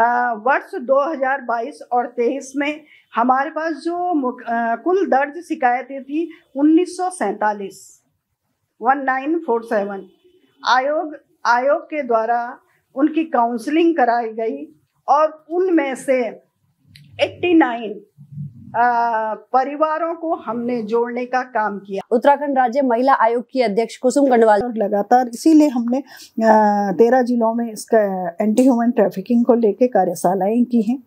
वर्ष 2022 और 23 में हमारे पास जो कुल दर्ज शिकायतें थी उन्नीस सौ आयोग आयोग के द्वारा उनकी काउंसलिंग कराई गई और उनमें से 89 परिवारों को हमने जोड़ने का काम किया उत्तराखंड राज्य महिला आयोग की अध्यक्ष कुसुम गंडवाल लगातार इसीलिए हमने तेरह जिलों में इसका एंटी ह्यूमन ट्रैफिकिंग को लेकर कार्यशालाएं की हैं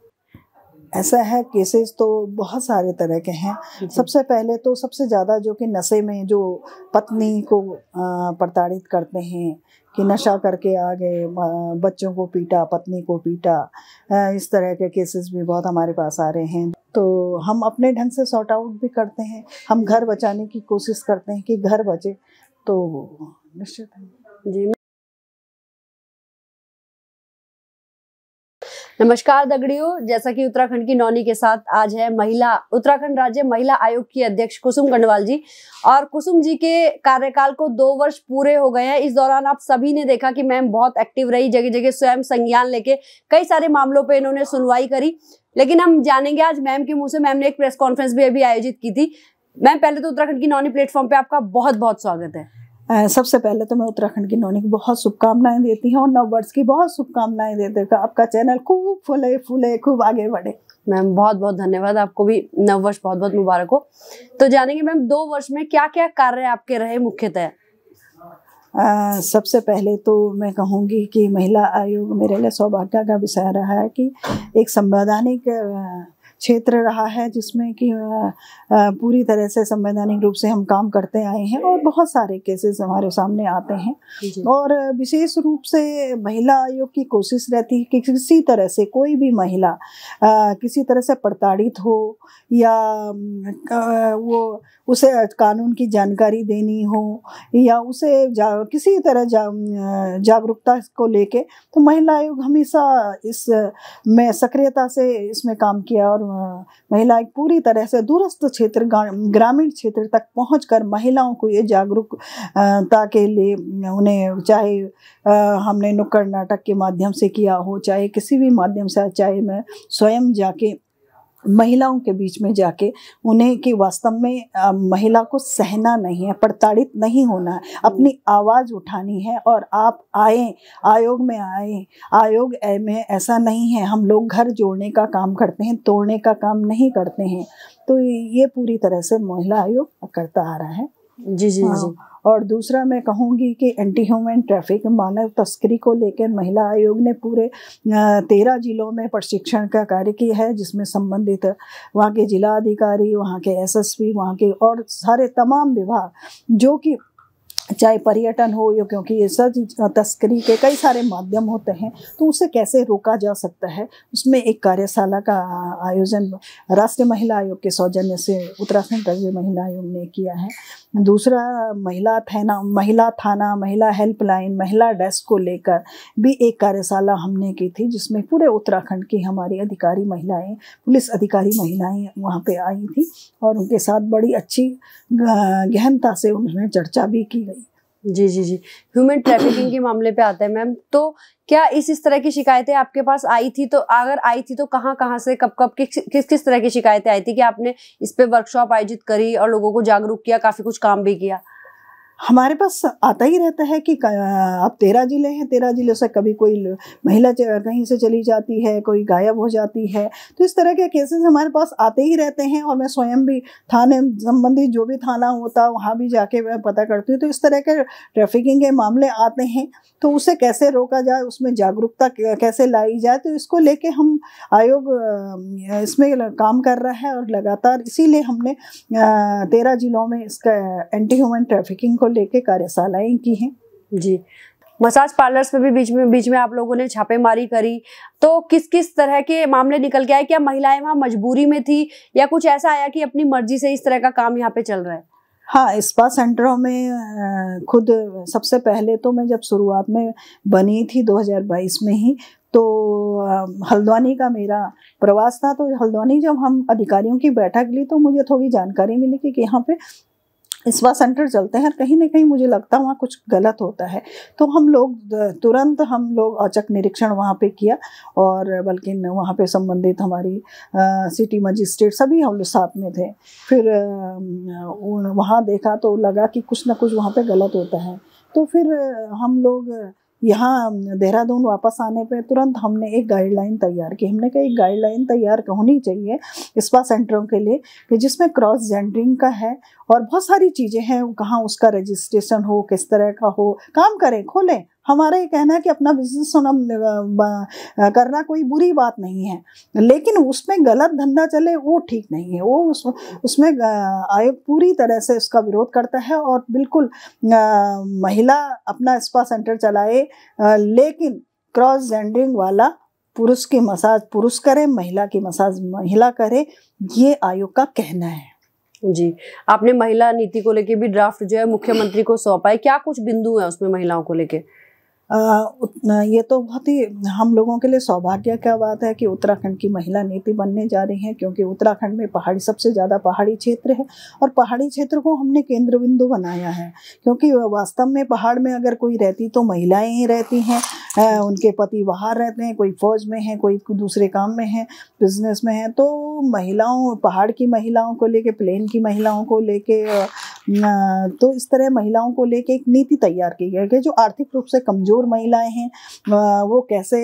ऐसा है केसेस तो बहुत सारे तरह के हैं सबसे पहले तो सबसे ज़्यादा जो कि नशे में जो पत्नी को प्रताड़ित करते हैं कि नशा करके आ गए बच्चों को पीटा पत्नी को पीटा इस तरह के केसेस भी बहुत हमारे पास आ रहे हैं तो हम अपने ढंग से सॉर्ट आउट भी करते हैं हम घर बचाने की कोशिश करते हैं कि घर बचे तो निश्चित है जी नमस्कार दगड़ियों जैसा कि उत्तराखंड की नौनी के साथ आज है महिला उत्तराखंड राज्य महिला आयोग की अध्यक्ष कुसुम गंडवाल जी और कुसुम जी के कार्यकाल को दो वर्ष पूरे हो गए हैं इस दौरान आप सभी ने देखा कि मैम बहुत एक्टिव रही जगह जगह स्वयं संज्ञान लेके कई सारे मामलों पे इन्होंने सुनवाई करी लेकिन हम जानेंगे आज मैम के मुंह से मैम ने एक प्रेस कॉन्फ्रेंस भी अभी आयोजित की थी मैम पहले तो उत्तराखंड की नौनी प्लेटफॉर्म पे आपका बहुत बहुत स्वागत है सबसे पहले तो मैं उत्तराखंड की नौनी को बहुत शुभकामनाएं देती हूँ और नव वर्ष की बहुत शुभकामनाएं देते दे आपका चैनल खूब फूले फूले खूब आगे बढ़े मैम बहुत बहुत धन्यवाद आपको भी नव वर्ष बहुत बहुत मुबारक हो तो जानेंगे मैम दो वर्ष में क्या क्या कार्य आपके रहे मुख्यतः सबसे पहले तो मैं कहूँगी कि महिला आयोग मेरे लिए सौभाग्य का विषय रहा है कि एक संवैधानिक क्षेत्र रहा है जिसमें कि पूरी तरह से संवैधानिक रूप से हम काम करते आए हैं और बहुत सारे केसेस हमारे सामने आते हैं और विशेष रूप से महिला आयोग की कोशिश रहती है कि किसी तरह से कोई भी महिला किसी तरह से प्रताड़ित हो या वो उसे कानून की जानकारी देनी हो या उसे जा किसी तरह जा, जागरूकता को लेके तो महिला आयोग हमेशा इस में सक्रियता से इसमें काम किया और महिलाएं पूरी तरह से दूरस्थ क्षेत्र ग्रामीण क्षेत्र तक पहुँच महिलाओं को ये जागरूकता के लिए उन्हें चाहे हमने नुक्कड़ नाटक के माध्यम से किया हो चाहे किसी भी माध्यम से चाहे मैं स्वयं जाके महिलाओं के बीच में जाके उन्हें कि वास्तव में महिला को सहना नहीं है प्रताड़ित नहीं होना है हम्म। अपनी आवाज़ उठानी है और आप आए आयोग में आए आयोग में ऐसा नहीं है हम लोग घर जोड़ने का काम करते हैं तोड़ने का काम नहीं करते हैं तो ये पूरी तरह से महिला आयोग करता आ रहा है जी जी हाँ। जी और दूसरा मैं कहूँगी कि एंटी ह्यूमन ट्रैफिक मानव तस्करी को लेकर महिला आयोग ने पूरे तेरह जिलों में प्रशिक्षण का कार्य किया है जिसमें संबंधित वहाँ के जिला अधिकारी वहाँ के एसएसपी वहाँ के और सारे तमाम विभाग जो कि चाहे पर्यटन हो या क्योंकि ये सब तस्करी के कई सारे माध्यम होते हैं तो उसे कैसे रोका जा सकता है उसमें एक कार्यशाला का आयोजन राष्ट्रीय महिला आयोग के सौजन्य से उत्तराखंड राज्य महिला आयोग ने किया है दूसरा महिला थाना महिला थाना महिला हेल्पलाइन महिला डेस्क को लेकर भी एक कार्यशाला हमने की थी जिसमें पूरे उत्तराखंड की हमारी अधिकारी महिलाएं पुलिस अधिकारी महिलाएं वहाँ पे आई थी और उनके साथ बड़ी अच्छी गहनता से उन्होंने चर्चा भी की गई जी जी जी ह्यूमन ट्रैफिकिंग के मामले पे आता है मैम तो क्या इस इस तरह की शिकायतें आपके पास आई थी तो अगर आई थी तो कहाँ कहाँ से कब कब किस किस किस तरह की शिकायतें आई थी कि आपने इस पे वर्कशॉप आयोजित करी और लोगों को जागरूक किया काफी कुछ काम भी किया हमारे पास आता ही रहता है कि अब तेरह जिले हैं तेरह जिलों से कभी कोई महिला कहीं से चली जाती है कोई गायब हो जाती है तो इस तरह के केसेस हमारे पास आते ही रहते हैं और मैं स्वयं भी थाने संबंधित जो भी थाना होता वहाँ भी जाके मैं पता करती हूँ तो इस तरह के ट्रैफिकिंग के मामले आते हैं तो उसे कैसे रोका जाए उसमें जागरूकता कैसे लाई जाए तो इसको लेके हम आयोग इसमें काम कर रहा है और लगातार इसीलिए हमने तेरह जिलों में इसका एंटी ह्यूमन ट्रैफिकिंग को लेके कार्यशालाएं की हैं जी मसाज पार्लर्स पे भी बीच में बीच में आप लोगों ने छापेमारी करी तो किस किस तरह के मामले निकल के आए क्या महिलाएं वहाँ मजबूरी में थी या कुछ ऐसा आया कि अपनी मर्जी से इस तरह का काम यहाँ पे चल रहा है हाँ स्पा सेंटरों में खुद सबसे पहले तो मैं जब शुरुआत में बनी थी 2022 में ही तो हल्द्वानी का मेरा प्रवास था तो हल्द्वानी जब हम अधिकारियों की बैठक ली तो मुझे थोड़ी जानकारी मिली कि यहाँ पे इसवा सेंटर चलते हैं कहीं ना कहीं मुझे लगता है वहाँ कुछ गलत होता है तो हम लोग तुरंत हम लोग औचक निरीक्षण वहाँ पे किया और बल्कि वहाँ पे संबंधित हमारी आ, सिटी मजिस्ट्रेट सभी हम लोग साथ में थे फिर वहाँ देखा तो लगा कि कुछ ना कुछ वहाँ पे गलत होता है तो फिर हम लोग यहाँ देहरादून वापस आने पे तुरंत हमने एक गाइडलाइन तैयार की हमने कहा एक गाइडलाइन तैयार तो होनी चाहिए स्पा सेंटरों के लिए कि जिसमें क्रॉस जेंडरिंग का है और बहुत सारी चीज़ें हैं कहाँ उसका रजिस्ट्रेशन हो किस तरह का हो काम करें खोलें हमारा ये कहना है कि अपना बिजनेस होना करना कोई बुरी बात नहीं है लेकिन उसमें गलत धंधा चले वो ठीक नहीं है वो उस, उसमें आयोग पूरी तरह से उसका विरोध करता है और बिल्कुल आ, महिला अपना स्पा सेंटर चलाए आ, लेकिन क्रॉस जेंडरिंग वाला पुरुष की मसाज पुरुष करे महिला की मसाज महिला करे ये आयोग का कहना है जी आपने महिला नीति को लेके भी ड्राफ्ट जो है मुख्यमंत्री को सौंपा है क्या कुछ बिंदु है उसमें महिलाओं को लेके ये तो बहुत ही हम लोगों के लिए सौभाग्य का बात है कि उत्तराखंड की महिला नीति बनने जा रही है क्योंकि उत्तराखंड में पहाड़ी सबसे ज़्यादा पहाड़ी क्षेत्र है और पहाड़ी क्षेत्र को हमने केंद्र बिंदु बनाया है क्योंकि वास्तव में पहाड़ में अगर कोई रहती तो महिलाएं ही रहती हैं उनके पति बाहर रहते हैं कोई फौज में है कोई दूसरे काम में है बिजनेस में है तो महिलाओं पहाड़ की महिलाओं को लेके प्लेन की महिलाओं को लेके तो इस तरह महिलाओं को लेके एक नीति तैयार की गई है जो आर्थिक रूप से कमज़ोर महिलाएं हैं वो कैसे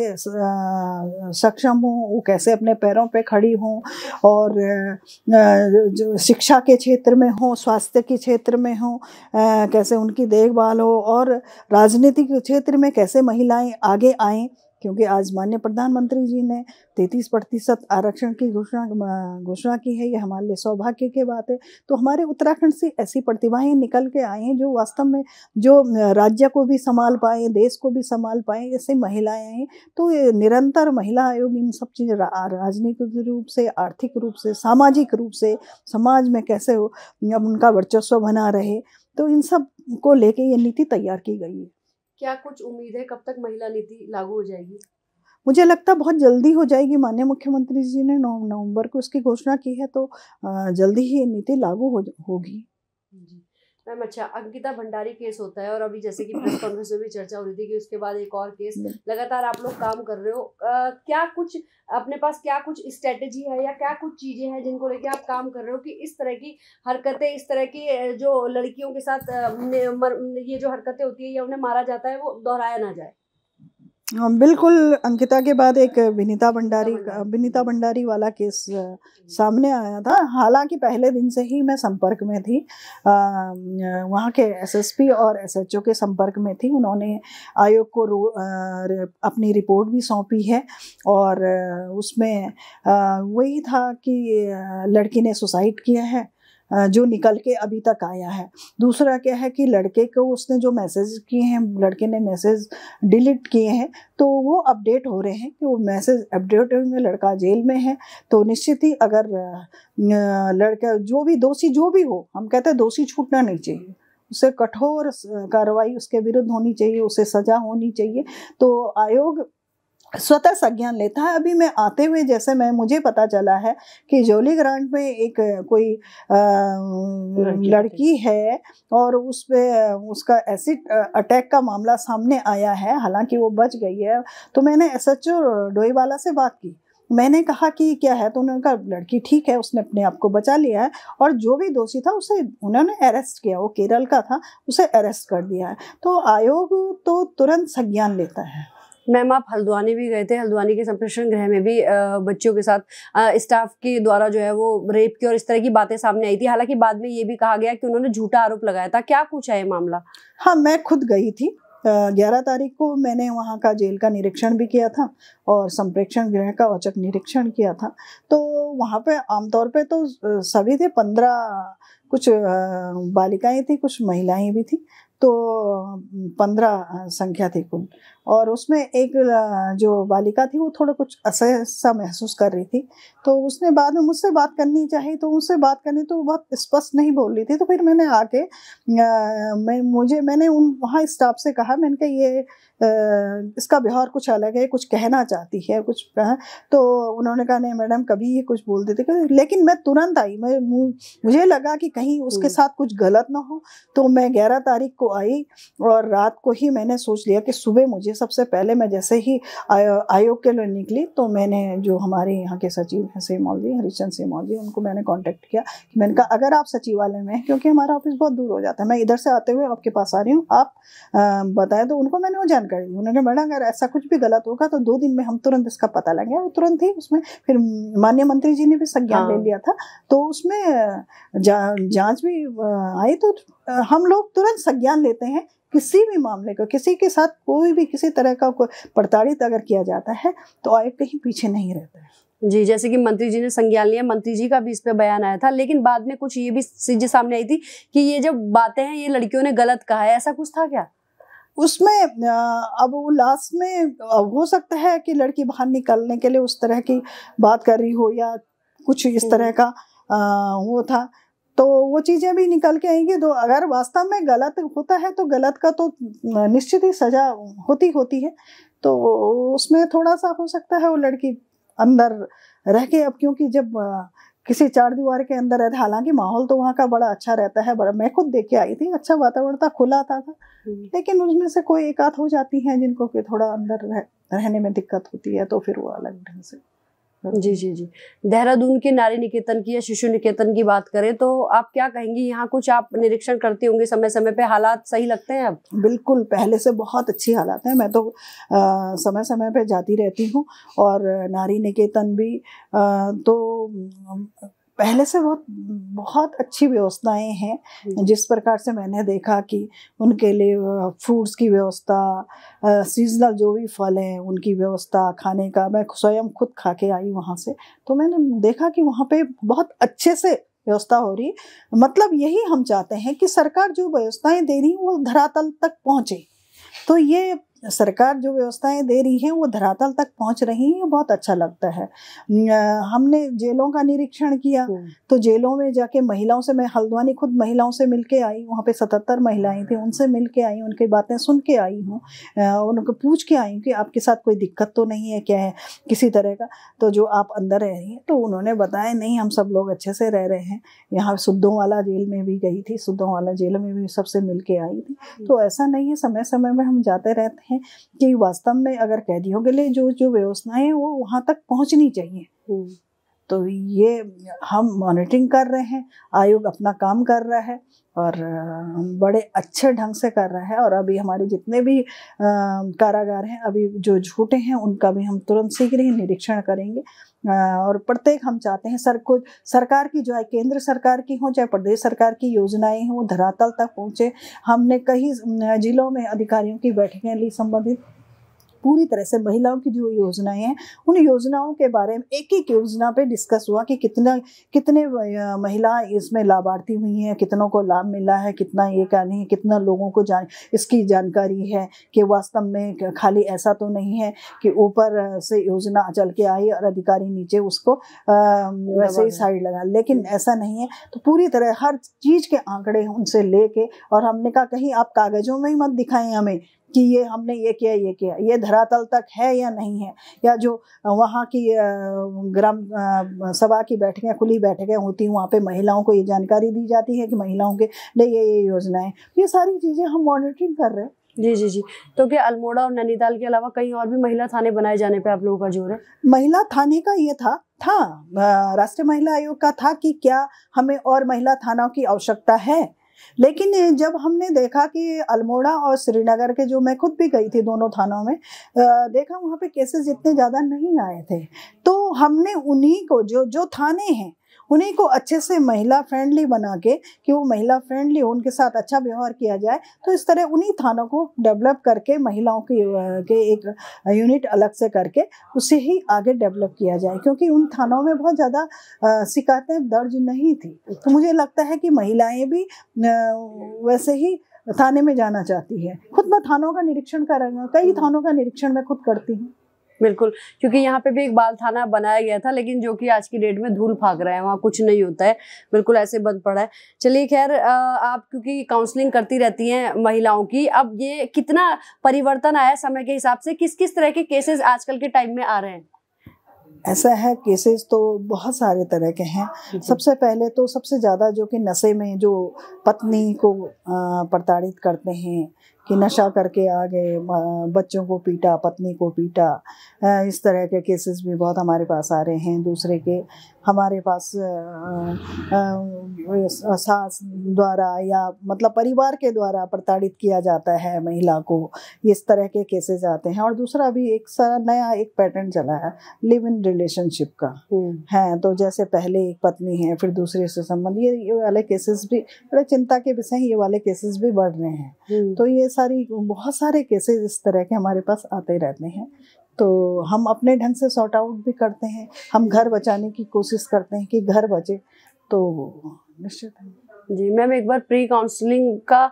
सक्षम हों वो कैसे अपने पैरों पे खड़ी हों और जो शिक्षा के क्षेत्र में हों स्वास्थ्य के क्षेत्र में हों कैसे उनकी देखभाल हो और राजनीतिक क्षेत्र में कैसे महिलाएं आगे आएँ क्योंकि आज माननीय प्रधानमंत्री जी ने तैंतीस प्रतिशत आरक्षण की घोषणा घोषणा की है ये हमारे लिए सौभाग्य की बात है तो हमारे उत्तराखंड से ऐसी प्रतिभाएं निकल के आई हैं जो वास्तव में जो राज्य को भी संभाल पाए देश को भी संभाल पाए ऐसे महिलाएं हैं तो निरंतर महिला आयोग इन सब चीज़ राजनीतिक रूप से आर्थिक रूप से सामाजिक रूप से समाज में कैसे हो उनका वर्चस्व बना रहे तो इन सब को लेके ये नीति तैयार की गई है क्या कुछ उम्मीद है कब तक महिला नीति लागू हो जाएगी मुझे लगता है बहुत जल्दी हो जाएगी माननीय मुख्यमंत्री जी ने नौ नवंबर को उसकी घोषणा की है तो जल्दी ही नीति लागू हो होगी मैम अच्छा अंकिता भंडारी केस होता है और अभी जैसे कि प्रेस कॉन्फ्रेंस में भी चर्चा हो रही थी कि उसके बाद एक और केस लगातार आप लोग काम कर रहे हो आ, क्या कुछ अपने पास क्या कुछ स्ट्रेटेजी है या क्या कुछ चीजें हैं जिनको लेके आप काम कर रहे हो कि इस तरह की हरकतें इस तरह की जो लड़कियों के साथ ये जो हरकतें होती है या उन्हें मारा जाता है वो दोहराया ना जाए हाँ, बिल्कुल अंकिता के बाद एक विनीता भंडारी विनीता भंडारी वाला केस सामने आया था हालांकि पहले दिन से ही मैं संपर्क में थी वहाँ के एसएसपी और एसएचओ के संपर्क में थी उन्होंने आयोग को रो अपनी रिपोर्ट भी सौंपी है और उसमें वही था कि लड़की ने सुसाइड किया है जो निकल के अभी तक आया है दूसरा क्या है कि लड़के को उसने जो मैसेज किए हैं लड़के ने मैसेज डिलीट किए हैं तो वो अपडेट हो रहे हैं कि वो मैसेज अपडेट होंगे लड़का जेल में है तो निश्चित ही अगर लड़का जो भी दोषी जो भी हो हम कहते हैं दोषी छूटना नहीं चाहिए उसे कठोर कार्रवाई उसके विरुद्ध होनी चाहिए उसे सजा होनी चाहिए तो आयोग स्वतः संज्ञान लेता है अभी मैं आते हुए जैसे मैं मुझे पता चला है कि जोली ग्रांट में एक कोई आ, लड़की, है और उस पर उसका एसिड अटैक का मामला सामने आया है हालांकि वो बच गई है तो मैंने एस एच डोईवाला से बात की मैंने कहा कि क्या है तो उन्होंने कहा लड़की ठीक है उसने अपने आप को बचा लिया है और जो भी दोषी था उसे उन्होंने अरेस्ट किया वो केरल का था उसे अरेस्ट कर दिया है तो आयोग तो तुरंत संज्ञान लेता है मैम आप हल्द्वानी भी गए थे हल्द्वानी के संप्रेषण गृह में भी बच्चों के साथ स्टाफ के द्वारा जो है वो रेप की और इस तरह की बातें सामने आई थी हालांकि बाद में ये भी कहा गया कि उन्होंने झूठा आरोप लगाया था क्या पूछा है मामला हाँ मैं खुद गई थी ग्यारह तारीख को मैंने वहाँ का जेल का निरीक्षण भी किया था और संप्रेक्षण गृह का औचक निरीक्षण किया था तो वहाँ पे आमतौर पे तो सभी थे पंद्रह कुछ बालिकाएं थी कुछ महिलाएं भी थी तो पंद्रह संख्या थी कुल और उसमें एक जो बालिका थी वो थोड़ा कुछ असह सा महसूस कर रही थी तो उसने बाद में मुझसे बात करनी चाहिए तो उससे बात करनी तो बहुत स्पष्ट नहीं बोल रही थी तो फिर मैंने आके मैं मुझे मैंने उन वहाँ स्टाफ से कहा मैंने कहा ये इसका व्यवहार कुछ अलग है कुछ कहना चाहती है कुछ तो उन्होंने कहा नहीं मैडम कभी ये कुछ बोल देते लेकिन मैं तुरंत आई मैं मुझे लगा कि कहीं उसके हम्म। साथ कुछ गलत ना हो तो मैं ग्यारह तारीख को आई और रात को ही मैंने सोच लिया कि सुबह मुझे सबसे पहले मैं जैसे ही आयोग के लिए निकली तो मैंने जो हमारे यहाँ के सचिव हैं सेमौल जी हरिश्चंद सेमौल जी उनको मैंने कॉन्टेक्ट किया कि मैंने कहा अगर आप सचिवालय में क्योंकि हमारा ऑफिस बहुत दूर हो जाता है मैं इधर से आते हुए आपके पास आ रही हूँ आप बताएं तो उनको मैंने वो जानकारी दी उन्होंने मैडम अगर ऐसा कुछ भी गलत होगा तो दो दिन में हम तुरंत इसका पता लगे और तुरंत ही उसमें फिर माननीय मंत्री जी ने भी संज्ञान ले हाँ। लिया था तो उसमें जांच भी आई तो हम लोग तुरंत संज्ञान लेते हैं किसी भी मामले का किसी के साथ कोई भी किसी तरह का प्रताड़ित अगर किया जाता है तो आयोग कहीं पीछे नहीं रहता है जी जैसे कि मंत्री जी ने संज्ञान लिया मंत्री जी का भी इस पे बयान आया था लेकिन बाद में कुछ ये भी चीजें सामने आई थी कि ये जब बातें हैं ये लड़कियों ने गलत कहा है ऐसा कुछ था क्या उसमें अब वो लास्ट में हो सकता है कि लड़की बाहर निकलने के लिए उस तरह की बात कर रही हो या कुछ इस तरह का वो था तो वो चीज़ें भी निकल के आएंगी तो अगर वास्तव में गलत होता है तो गलत का तो निश्चित ही सजा होती होती है तो उसमें थोड़ा सा हो सकता है वो लड़की अंदर रह के अब क्योंकि जब किसी चार दीवार के अंदर रहते हालांकि माहौल तो वहाँ का बड़ा अच्छा रहता है बड़ा मैं खुद देख के आई थी अच्छा वातावरण था खुला था, था। हम्म। लेकिन उसमें से कोई एक आध हो जाती हैं जिनको कि थोड़ा अंदर रह, रहने में दिक्कत होती है तो फिर वो अलग ढंग से हाँ। जी जी जी देहरादून के नारी निकेतन की या शिशु निकेतन की बात करें तो आप क्या कहेंगी यहाँ कुछ आप निरीक्षण करते होंगे समय समय पे हालात सही लगते हैं अब बिल्कुल पहले से बहुत अच्छी हालात है मैं तो आ, समय समय पे जाती रहती हूँ और नारी निकेतन भी आ, तो पहले से बहुत बहुत अच्छी व्यवस्थाएं हैं जिस प्रकार से मैंने देखा कि उनके लिए फ्रूट्स की व्यवस्था सीजनल जो भी फल हैं उनकी व्यवस्था खाने का मैं स्वयं खुद खा के आई वहाँ से तो मैंने देखा कि वहाँ पे बहुत अच्छे से व्यवस्था हो रही मतलब यही हम चाहते हैं कि सरकार जो व्यवस्थाएं दे रही वो धरातल तक पहुँचे तो ये सरकार जो व्यवस्थाएं दे रही है वो धरातल तक पहुंच रही हैं बहुत अच्छा लगता है हमने जेलों का निरीक्षण किया हम्म। तो जेलों में जाके महिलाओं से मैं हल्द्वानी खुद महिलाओं से मिल के आई वहाँ पे सतहत्तर महिलाएं थी उनसे मिल के आई उनकी बातें सुन के आई हूँ उनको पूछ के आई कि आपके साथ कोई दिक्कत तो नहीं है क्या है किसी तरह का तो जो आप अंदर रह रही हैं तो उन्होंने बताया नहीं हम सब लोग अच्छे से रह रहे हैं यहाँ सुद्धों वाला जेल में भी गई थी सुद्धों वाला जेल में भी सबसे मिल के आई थी हम्म। तो ऐसा नहीं है समय समय में हम जाते रहते हैं हैं कि वास्तव में अगर कैदियों के लिए जो जो व्यवस्थाएं वो वहाँ तक पहुँचनी चाहिए हम्म। तो ये हम मॉनिटरिंग कर रहे हैं आयोग अपना काम कर रहा है और बड़े अच्छे ढंग से कर रहा है और अभी हमारे जितने भी कारागार हैं अभी जो झूठे हैं उनका भी हम तुरंत शीघ्र ही निरीक्षण करेंगे और प्रत्येक हम चाहते हैं सर को सरकार की जो है केंद्र सरकार की हो चाहे प्रदेश सरकार की योजनाएं हों धरातल तक पहुँचे हमने कई जिलों में अधिकारियों की बैठकें ली संबंधित पूरी तरह से महिलाओं की जो योजनाएं हैं उन योजनाओं के बारे में एक एक योजना पे डिस्कस हुआ कि कितना कितने महिला इसमें लाभार्थी हुई हैं कितनों को लाभ मिला है कितना ये क्या नहीं कितना लोगों को जान इसकी जानकारी है कि वास्तव में खाली ऐसा तो नहीं है कि ऊपर से योजना चल के आई और अधिकारी नीचे उसको वैसे ही साइड लगा लेकिन ऐसा नहीं है तो पूरी तरह हर चीज़ के आंकड़े उनसे लेके और हमने कहा कहीं आप कागज़ों में ही मत दिखाएं हमें कि ये हमने ये किया ये किया ये धरातल तक है या नहीं है या जो वहाँ की ग्राम सभा की बैठकें खुली बैठकें होती हैं वहाँ पे महिलाओं को ये जानकारी दी जाती है कि महिलाओं के लिए ये ये योजनाएं ये सारी चीज़ें हम मॉनिटरिंग कर रहे हैं जी जी जी तो क्या अल्मोड़ा और नैनीताल के अलावा कहीं और भी महिला थाने बनाए जाने पे आप लोगों का जोर है महिला थाने का ये था था राष्ट्रीय महिला आयोग का था कि क्या हमें और महिला थानों की आवश्यकता है लेकिन जब हमने देखा कि अल्मोड़ा और श्रीनगर के जो मैं खुद भी गई थी दोनों थानों में देखा वहाँ पे केसेस इतने ज़्यादा नहीं आए थे तो हमने उन्हीं को जो जो थाने हैं उन्हीं को अच्छे से महिला फ्रेंडली बना के कि वो महिला फ्रेंडली हो उनके साथ अच्छा व्यवहार किया जाए तो इस तरह उन्हीं थानों को डेवलप करके महिलाओं की के एक यूनिट अलग से करके उसे ही आगे डेवलप किया जाए क्योंकि उन थानों में बहुत ज़्यादा शिकायतें दर्ज नहीं थी तो मुझे लगता है कि महिलाएँ भी वैसे ही थाने में जाना चाहती है खुद मैं थानों का निरीक्षण कर कई थानों का निरीक्षण मैं खुद करती हूँ बिल्कुल क्योंकि यहाँ पे भी एक बाल थाना बनाया गया था लेकिन जो कि आज की डेट में धूल फाक रहा है वहाँ कुछ नहीं होता है बिल्कुल ऐसे बंद पड़ा है चलिए खैर आप क्योंकि काउंसलिंग करती रहती हैं महिलाओं की अब ये कितना परिवर्तन आया समय के हिसाब से किस किस तरह के केसेस आजकल के टाइम में आ रहे हैं ऐसा है केसेस तो बहुत सारे तरह के हैं सबसे पहले तो सबसे ज़्यादा जो कि नशे में जो पत्नी को प्रताड़ित करते हैं कि नशा करके आ गए बच्चों को पीटा पत्नी को पीटा इस तरह के केसेस भी बहुत हमारे पास आ रहे हैं दूसरे के हमारे पास सास द्वारा या मतलब परिवार के द्वारा प्रताड़ित किया जाता है महिला को इस तरह के केसेस आते हैं और दूसरा भी एक सारा नया एक पैटर्न चला है लिव इन रिलेशनशिप का हम्म। है तो जैसे पहले एक पत्नी है फिर दूसरे से संबंध ये ये वाले केसेस भी बड़े चिंता के विषय ये वाले केसेस भी बढ़ रहे हैं हम्म। तो ये सारी बहुत सारे केसेस इस तरह के हमारे पास आते रहते हैं तो हम अपने ढंग से सॉर्ट आउट भी करते हैं हम घर बचाने की कोशिश करते हैं कि घर बचे तो निश्चित है जी मैम एक बार प्री काउंसलिंग का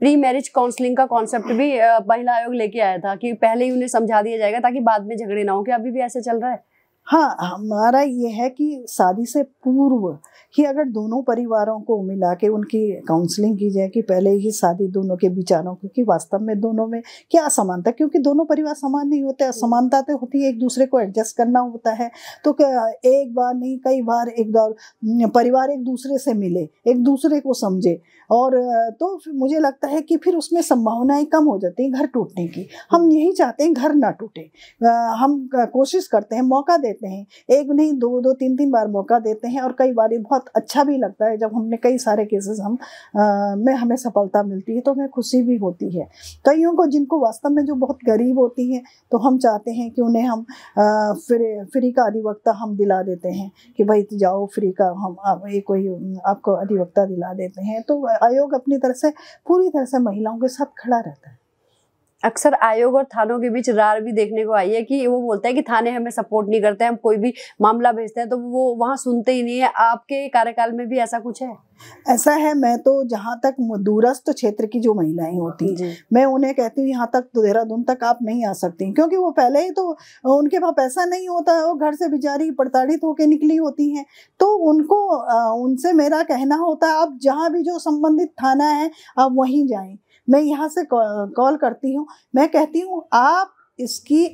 प्री मैरिज काउंसलिंग का कॉन्सेप्ट भी महिला आयोग लेके आया था कि पहले ही उन्हें समझा दिया जाएगा ताकि बाद में झगड़े ना हो कि अभी भी ऐसे चल रहा है हाँ हमारा ये है कि शादी से पूर्व ही अगर दोनों परिवारों को मिला के उनकी काउंसलिंग की जाए कि पहले ही शादी दोनों के विचारों कि वास्तव में दोनों में क्या असमानता क्योंकि दोनों परिवार समान नहीं होते असमानता तो होती है एक दूसरे को एडजस्ट करना होता है तो एक बार नहीं कई बार एक बार परिवार एक दूसरे से मिले एक दूसरे को समझे और तो मुझे लगता है कि फिर उसमें संभावनाएं कम हो जाती हैं घर टूटने की हम यही चाहते हैं घर ना टूटे हम कोशिश करते हैं मौका देते देते हैं एक नहीं दो दो तीन तीन बार मौका देते हैं और कई बार ये बहुत अच्छा भी लगता है जब हमने कई सारे केसेस हम आ, में हमें सफलता मिलती है तो हमें खुशी भी होती है कईयों को जिनको वास्तव में जो बहुत गरीब होती हैं तो हम चाहते हैं कि उन्हें हम फ्री फ्री का अधिवक्ता हम दिला देते हैं कि भाई जाओ फ्री का हम आप, ये कोई आपको अधिवक्ता दिला देते हैं तो आयोग अपनी तरह से पूरी तरह से महिलाओं के साथ खड़ा रहता है अक्सर आयोग और थानों के बीच रार भी देखने को आई है कि वो बोलते हैं कि थाने हमें सपोर्ट नहीं करते हम कोई भी मामला भेजते हैं तो वो वहाँ सुनते ही नहीं है आपके कार्यकाल में भी ऐसा कुछ है ऐसा है मैं तो जहाँ तक दूरस्थ क्षेत्र की जो महिलाएं होती हैं मैं उन्हें कहती हूँ यहाँ तक तो देहरादून तक आप नहीं आ सकती क्योंकि वो पहले ही तो उनके पास पैसा नहीं होता है वो घर से बेचारी प्रताड़ित होकर निकली होती हैं तो उनको उनसे मेरा कहना होता है आप जहाँ भी जो संबंधित थाना है आप वहीं जाएँ मैं यहाँ से कॉल करती हूँ मैं कहती हूँ आप इसकी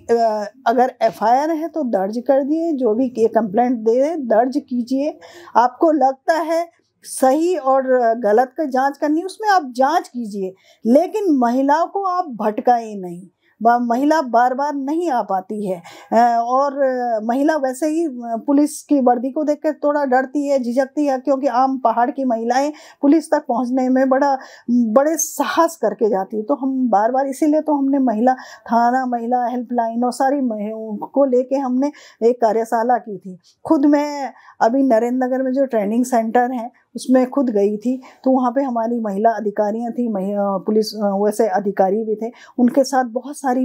अगर एफ है तो दर्ज कर दिए जो भी कंप्लेंट दे दर्ज कीजिए आपको लगता है सही और गलत का जांच करनी उसमें आप जांच कीजिए लेकिन महिलाओं को आप भटकाए नहीं महिला बार बार नहीं आ पाती है और महिला वैसे ही पुलिस की वर्दी को देखकर थोड़ा डरती है झिझकती है क्योंकि आम पहाड़ की महिलाएं पुलिस तक पहुंचने में बड़ा बड़े साहस करके जाती है तो हम बार बार इसीलिए तो हमने महिला थाना महिला हेल्पलाइन और सारी को लेके हमने एक कार्यशाला की थी खुद मैं अभी नरेंद्र नगर में जो ट्रेनिंग सेंटर है उसमें खुद गई थी तो वहाँ पे हमारी महिला अधिकारियाँ थी पुलिस वैसे अधिकारी भी थे उनके साथ बहुत सारी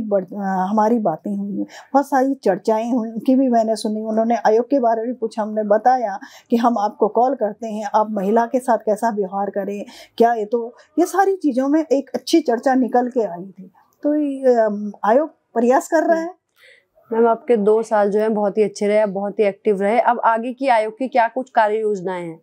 हमारी बातें हुई बहुत सारी चर्चाएं हुई उनकी भी मैंने सुनी उन्होंने आयोग के बारे में पूछा हमने बताया कि हम आपको कॉल करते हैं आप महिला के साथ कैसा व्यवहार करें क्या ये तो ये सारी चीज़ों में एक अच्छी चर्चा निकल के आई थी तो आयोग प्रयास कर रहा है मैम आपके दो साल जो है बहुत ही अच्छे रहे बहुत ही एक्टिव रहे अब आगे की आयोग की क्या कुछ कार्य योजनाएं हैं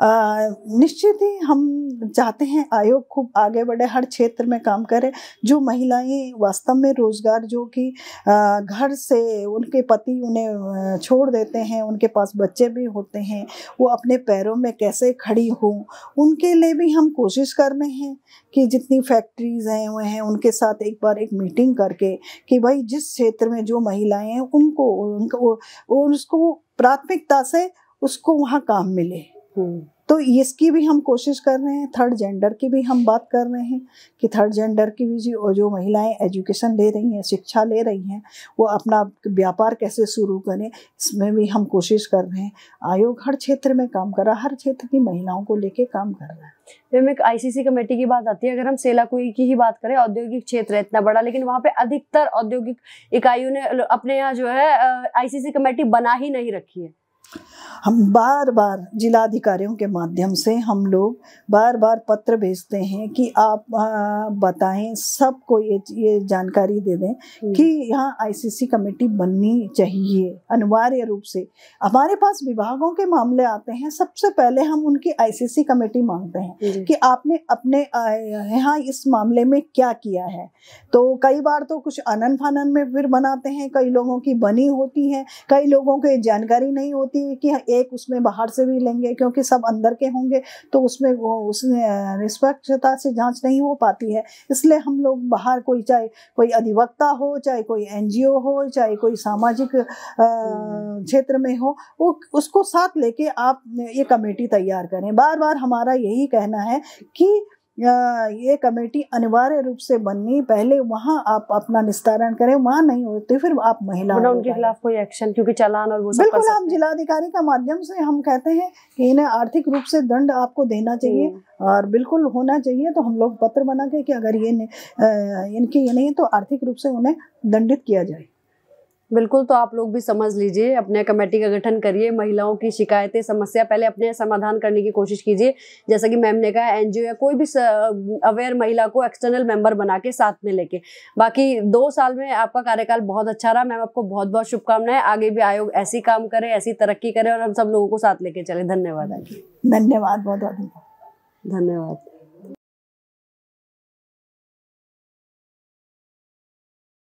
निश्चित ही हम चाहते हैं आयोग खूब आगे बढ़े हर क्षेत्र में काम करे जो महिलाएं वास्तव में रोजगार जो कि घर से उनके पति उन्हें छोड़ देते हैं उनके पास बच्चे भी होते हैं वो अपने पैरों में कैसे खड़ी हों उनके लिए भी हम कोशिश कर रहे हैं कि जितनी फैक्ट्रीज हैं हुए हैं उनके साथ एक बार एक मीटिंग करके कि भाई जिस क्षेत्र में जो महिलाएं हैं उनको उनको उसको प्राथमिकता से उसको वहाँ काम मिले हम्म। तो इसकी भी हम कोशिश कर रहे हैं थर्ड जेंडर की भी हम बात कर रहे हैं कि थर्ड जेंडर की भी जी और जो महिलाएं एजुकेशन ले रही हैं शिक्षा ले रही हैं वो अपना व्यापार कैसे शुरू करें इसमें भी हम कोशिश कर रहे हैं आयोग हर क्षेत्र में काम कर रहा है हर क्षेत्र की महिलाओं को लेके काम कर रहा है मैम एक आईसीसी कमेटी की बात आती है अगर हम सेला कुई की ही बात करें औद्योगिक क्षेत्र है इतना बड़ा लेकिन वहाँ पे अधिकतर औद्योगिक इकाइयों ने अपने यहाँ जो है आईसीसी कमेटी बना ही नहीं रखी है हम बार बार जिलाधिकारियों के माध्यम से हम लोग बार बार पत्र भेजते हैं कि आप बताएं सबको ये ये जानकारी दे दें हम्म। कि यहाँ आईसीसी कमेटी बननी चाहिए अनिवार्य रूप से हमारे पास विभागों के मामले आते हैं सबसे पहले हम उनकी आईसीसी कमेटी मांगते हैं कि आपने अपने यहाँ इस मामले में क्या किया है तो कई बार तो कुछ अनन फानन में फिर बनाते हैं कई लोगों की बनी होती है कई लोगों को जानकारी नहीं होती कि एक उसमें बाहर से भी लेंगे क्योंकि सब अंदर के होंगे तो उसमें उस निष्पक्षता से जांच नहीं हो पाती है इसलिए हम लोग बाहर कोई चाहे कोई अधिवक्ता हो चाहे कोई एनजीओ हो चाहे कोई सामाजिक हम्म। क्षेत्र में हो वो उसको साथ लेके आप ये कमेटी तैयार करें बार बार हमारा यही कहना है कि ये कमेटी अनिवार्य रूप से बननी पहले वहाँ आप अपना निस्तारण करें वहाँ नहीं होते फिर आप महिला उनके खिलाफ कोई एक्शन क्योंकि चलान और वो सब बिल्कुल आप जिलाधिकारी का माध्यम से हम कहते हैं कि इन्हें आर्थिक रूप से दंड आपको देना चाहिए हम्म। और बिल्कुल होना चाहिए तो हम लोग पत्र बना के कि अगर ये इनकी ये नहीं तो आर्थिक रूप से उन्हें दंडित किया जाए बिल्कुल तो आप लोग भी समझ लीजिए अपने कमेटी का गठन करिए महिलाओं की शिकायतें समस्या पहले अपने समाधान करने की कोशिश कीजिए जैसा कि मैम ने कहा एनजीओ या कोई भी अवेयर महिला को एक्सटर्नल मेंबर बना के साथ में लेके बाकी दो साल में आपका कार्यकाल बहुत अच्छा रहा मैम आपको बहुत बहुत शुभकामनाएं आगे भी आयोग ऐसी काम करे ऐसी तरक्की करे और हम सब लोगों को साथ लेके चले धन्यवाद आगे धन्यवाद बहुत बहुत धन्यवाद